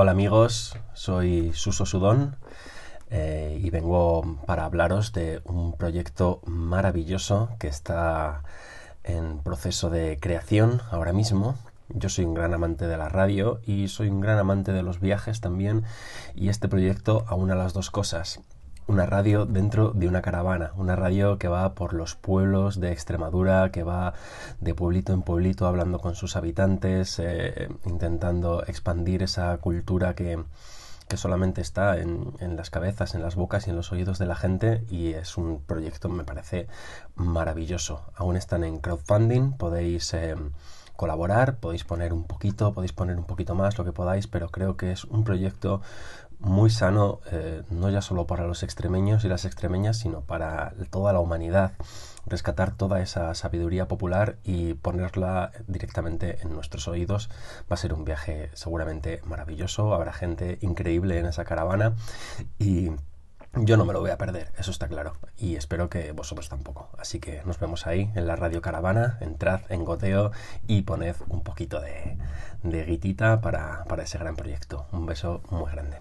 Hola amigos, soy Suso Sudón eh, y vengo para hablaros de un proyecto maravilloso que está en proceso de creación ahora mismo. Yo soy un gran amante de la radio y soy un gran amante de los viajes también y este proyecto aúna las dos cosas una radio dentro de una caravana, una radio que va por los pueblos de Extremadura, que va de pueblito en pueblito hablando con sus habitantes, eh, intentando expandir esa cultura que, que solamente está en, las cabezas, en las bocas y en los oídos de la gente y es un proyecto me parece maravilloso. Aún están en crowdfunding, podéis eh, colaborar, podéis poner un poquito, podéis poner un poquito más, lo que podáis, pero creo que es un proyecto muy sano, eh, no ya solo para los extremeños y las extremeñas, sino para toda la humanidad, rescatar toda esa sabiduría popular y ponerla directamente en nuestros oídos. Va a ser un viaje seguramente maravilloso, habrá gente increíble en esa caravana y yo no me lo voy a perder, eso está claro, y espero que vosotros tampoco. Así que nos vemos ahí en la radio caravana, entrad en goteo y poned un poquito de, de guitita para, para ese gran proyecto. Un beso muy grande.